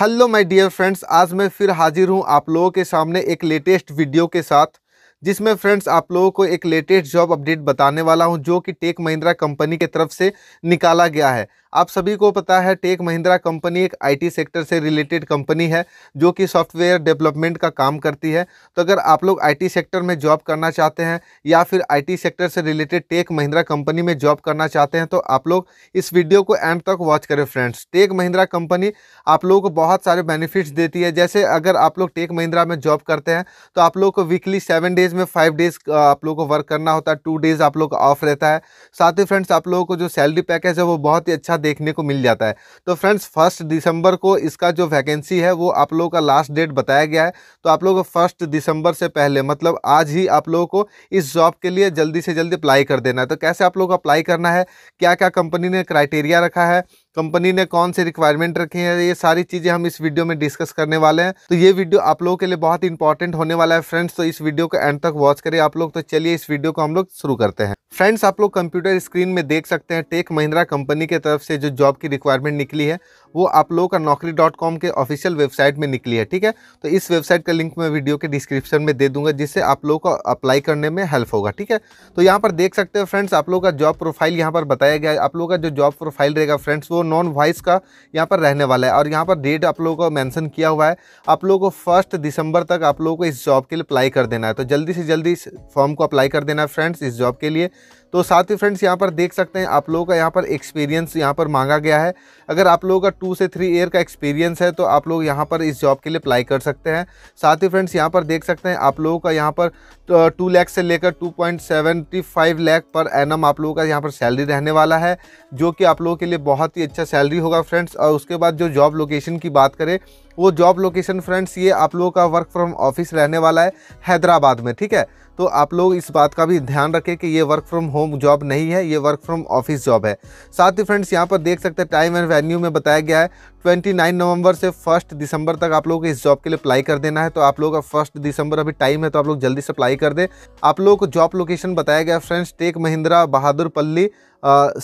hello my dear friends आज मैं फिर हाजिर हूं आप लोगों के सामने एक लेटेस्ट वीडियो के साथ जिसमें फ्रेंड्स आप लोगों को एक लेटेस्ट जॉब अपडेट बताने वाला हूं जो कि टेक महिंद्रा कंपनी के तरफ से निकाला गया है आप सभी को पता है टेक महिंद्रा कंपनी एक आईटी सेक्टर से रिलेटेड कंपनी है जो कि सॉफ्टवेयर डेवलपमेंट का काम करती है तो अगर आप लोग आईटी सेक्टर में जॉब करना चाहते हैं या फिर आईटी सेक्टर से रिलेटेड टेक महिंद्रा कंपनी में जॉब करना चाहते हैं तो आप लोग इस वीडियो को एंड तक वॉच करें फ्रेंड्स टेक महिंद्रा कंपनी आप लोगों को बहुत सारे बेनिफिट्स देती है जैसे अगर आप लोग टेक महिंद्रा में जॉब करते हैं तो आप लोग को वीकली सेवन डेज डेज में फाइव डेज uh, आप लोगों को वर्क करना होता है टू डेज आप लोग का ऑफ रहता है साथ ही फ्रेंड्स आप लोगों को जो सैलरी पैकेज है वो बहुत ही अच्छा देखने को मिल जाता है तो फ्रेंड्स फर्स्ट दिसंबर को इसका जो वैकेंसी है वो आप लोगों का लास्ट डेट बताया गया है तो आप लोग फर्स्ट दिसंबर से पहले मतलब आज ही आप लोगों को इस जॉब के लिए जल्दी से जल्दी अप्लाई कर देना है तो कैसे आप लोग अप्लाई करना है क्या क्या कंपनी ने क्राइटेरिया रखा है कंपनी ने कौन से रिक्वायरमेंट रखे हैं ये सारी चीज़ें हम इस वीडियो में डिस्कस करने वाले हैं तो ये वीडियो आप लोगों के लिए बहुत इंपॉर्टेंट होने वाला है फ्रेंड्स तो इस वीडियो को एंड तक वॉच करें आप लोग तो चलिए इस वीडियो को हम लोग शुरू करते हैं फ्रेंड्स आप लोग कंप्यूटर स्क्रीन में देख सकते हैं टेक महिंद्रा कंपनी के तरफ से जो जॉब की रिक्वायरमेंट निकली है वो आप लोगों का नौकरी डॉट कॉम के ऑफिशियल वेबसाइट में निकली है ठीक है तो इस वेबसाइट का लिंक मैं वीडियो के डिस्क्रिप्शन में दे दूंगा जिससे आप लोगों को अप्लाई करने में हेल्प होगा ठीक है तो यहाँ पर देख सकते हैं फ्रेंड्स आप लोगों का जॉब प्रोफाइल यहाँ पर बताया गया है आप लोगों का जो जॉब प्रोफाइल रहेगा फ्रेंड्स वो नॉन वॉइस का यहाँ पर रहने वाला है और यहाँ पर डेट आप लोगों को मैंसन किया हुआ है आप लोगों को फर्स्ट दिसंबर तक आप लोगों को इस जॉब के लिए अप्लाई कर देना है तो जल्दी से जल्दी इस फॉर्म को अप्लाई कर देना है फ्रेंड्स इस जॉब के लिए तो साथ ही फ्रेंड्स यहाँ पर देख सकते हैं आप लोगों का यहाँ पर एक्सपीरियंस यहाँ पर मांगा गया है अगर आप लोगों का टू से थ्री ईयर का एक्सपीरियंस है तो आप लोग यहाँ पर इस जॉब के लिए अप्लाई कर सकते हैं साथ ही फ्रेंड्स यहाँ पर देख सकते हैं आप लोगों का यहाँ पर टू लैख से लेकर two point seventy five lakh पर एन आप लोगों का यहाँ पर सैलरी रहने वाला है जो कि आप लोगों के लिए बहुत ही अच्छा सैलरी होगा फ्रेंड्स और उसके बाद जो जॉब लोकेशन की बात करें वो जॉब लोकेशन फ्रेंड्स ये आप लोगों का वर्क फ्रॉम ऑफिस रहने वाला है हैदराबाद में ठीक है तो आप लोग इस बात का भी ध्यान रखें कि ये वर्क फ्रॉम होम जॉब नहीं है ये वर्क फ्रॉम ऑफिस जॉब है साथ ही फ्रेंड्स यहाँ पर देख सकते हैं टाइम एंड वेन्यू में बताया गया है 29 नवंबर से फर्स्ट दिसंबर तक आप लोगों को इस जॉब के लिए अप्लाई कर देना है तो आप लोगों का फर्स्ट दिसंबर अभी टाइम है तो आप लोग जल्दी से अप्लाई कर दें आप लोगों को जॉब लोकेशन बताया गया friends take Mahindra Bahadurpally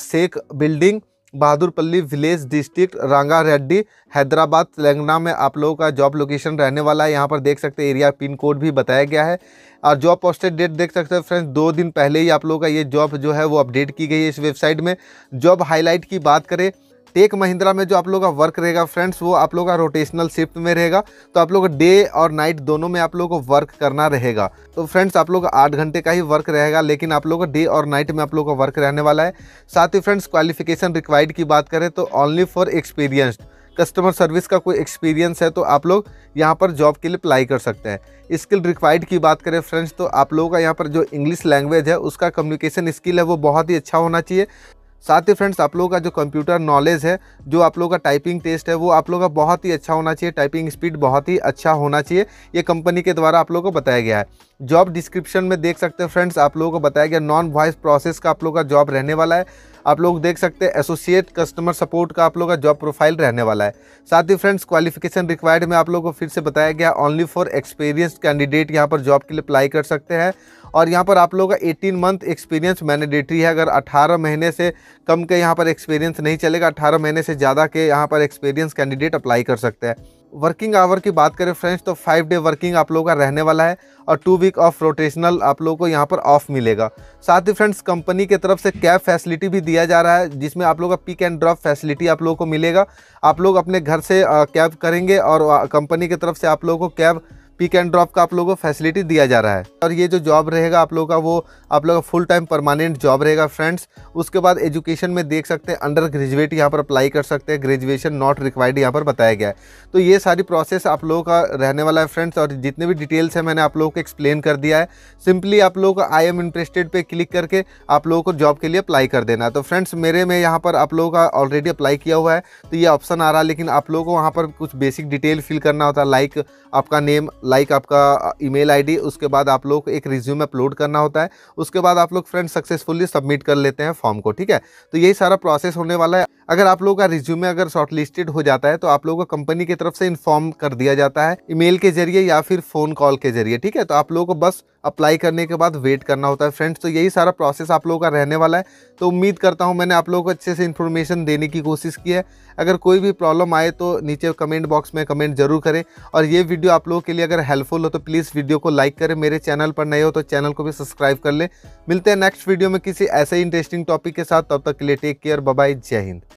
Shaikh building Bahadurpally village district Ranga Reddy Hyderabad Telangana में आप लोगों का जॉब लोकेशन रहने वाला है यहाँ पर देख सकते हैं एरिया पिन कोड भी बताया गया है और जॉब पोस्टेड डेट देख सकते हैं फ्रेंड्स दो दिन पहले ही आप लोगों का ये जॉब जो है वो अपडेट की गई है इस वेबसाइट में जॉब हाईलाइट की बात करें टेक महिंद्रा में जो आप लोग का वर्क रहेगा फ्रेंड्स वो आप लोग का रोटेशनल शिफ्ट में रहेगा तो आप लोग डे और नाइट दोनों में आप लोग को वर्क करना रहेगा तो फ्रेंड्स आप लोग आठ घंटे का ही वर्क रहेगा लेकिन आप लोग डे और नाइट में आप लोग का वर्क रहने वाला है साथ ही फ्रेंड्स क्वालिफिकेशन रिक्वायर्ड की बात करें तो only for experienced customer service का कोई एक्सपीरियंस है तो आप लोग यहाँ पर जॉब के लिए अप्लाई कर सकते हैं स्किल रिक्वायर्ड की बात करें फ्रेंड्स तो आप लोगों का यहाँ पर जो इंग्लिश लैंग्वेज है उसका कम्युनिकेशन स्किल है वो बहुत ही अच्छा होना चाहिए साथ ही फ्रेंड्स आप लोगों का जो कंप्यूटर नॉलेज है जो आप लोगों का टाइपिंग टेस्ट है वो आप लोगों का बहुत ही अच्छा होना चाहिए टाइपिंग स्पीड बहुत ही अच्छा होना चाहिए ये कंपनी के द्वारा आप लोगों को बताया गया है जॉब डिस्क्रिप्शन में देख सकते हैं फ्रेंड्स आप लोगों को बताया गया नॉन वॉइस प्रोसेस का आप लोगों का जॉब रहने वाला है आप लोग देख सकते हैं एसोसिएट कस्टमर सपोर्ट का आप लोग का जॉब प्रोफाइल रहने वाला है साथ ही फ्रेंड्स क्वालिफिकेशन रिक्वायर्ड में आप लोग को फिर से बताया गया ओनली फॉर एक्सपीरियंस कैंडिडेट यहाँ पर जॉब के लिए अप्लाई कर सकते हैं और यहाँ पर आप लोग का 18 मंथ एक्सपीरियंस मैंडेटरी है अगर 18 महीने से कम के यहाँ पर एक्सपीरियंस नहीं चलेगा 18 महीने से ज़्यादा के यहाँ पर एक्सपीरियंस कैंडिडेट अप्लाई कर सकते हैं वर्किंग आवर की बात करें फ्रेंड्स तो फाइव डे वर्किंग आप लोगों का रहने वाला है और टू वीक ऑफ रोटेशनल आप लोगों को यहाँ पर ऑफ मिलेगा साथ ही फ्रेंड्स कंपनी की तरफ से कैब फैसिलिटी भी दिया जा रहा है जिसमें आप लोगों का पिक एंड ड्रॉप फैसिलिटी आप लोगों को मिलेगा आप लोग अपने घर से कैब करेंगे और कंपनी की तरफ से आप लोगों को कैब पिक एंड ड्रॉप का आप लोगों को फैसिलिटी दिया जा रहा है और ये जो जॉब रहेगा आप लोगों का वो आप लोगों का फुल टाइम परमानेंट जॉब रहेगा फ्रेंड्स उसके बाद एजुकेशन में देख सकते हैं अंडर ग्रेजुएट यहाँ पर अप्लाई कर सकते हैं ग्रेजुएशन नॉट रिक्वायर्ड यहाँ पर बताया गया है तो ये सारी प्रोसेस आप लोगों का रहने वाला है फ्रेंड्स और जितने भी डिटेल्स है मैंने आप लोगों को एक्सप्लेन कर दिया है सिंपली आप लोगों को आई एम इंटरेस्टेड पर क्लिक करके आप लोगों को जॉब के लिए अप्लाई कर देना तो फ्रेंड्स मेरे में यहाँ पर आप लोगों का ऑलरेडी अप्लाई किया हुआ है तो ये ऑप्शन आ रहा है लेकिन आप लोगों को वहाँ पर कुछ बेसिक डिटेल फिल करना होता है लाइक आपका नेम लाइक आपका ईमेल आईडी उसके बाद आप लोग एक रिज्यूम अपलोड करना होता है उसके बाद आप लोग फ्रेंड सक्सेसफुली सबमिट कर लेते हैं फॉर्म को ठीक है तो यही सारा प्रोसेस होने वाला है अगर आप लोगों का रिज्यूम अगर शॉर्टलिस्टेड हो जाता है तो आप लोगों को कंपनी की तरफ से इन्फॉर्म कर दिया जाता है ईमेल के जरिए या फिर फ़ोन कॉल के जरिए ठीक है तो आप लोगों को बस अप्लाई करने के बाद वेट करना होता है फ्रेंड्स तो यही सारा प्रोसेस आप लोगों का रहने वाला है तो उम्मीद करता हूँ मैंने आप लोगों को अच्छे से इन्फॉर्मेशन देने की कोशिश की है अगर कोई भी प्रॉब्लम आए तो नीचे कमेंट बॉक्स में कमेंट जरूर करें और ये वीडियो आप लोगों के लिए अगर अगर हेल्पफुल हो तो प्लीज़ वीडियो को लाइक करें मेरे चैनल पर नए हो तो चैनल को भी सब्सक्राइब कर लें मिलते हैं नेक्स्ट वीडियो में किसी ऐसे इंटरेस्टिंग टॉपिक के साथ तब तक के लिए टेक केयर बाय जय हिंद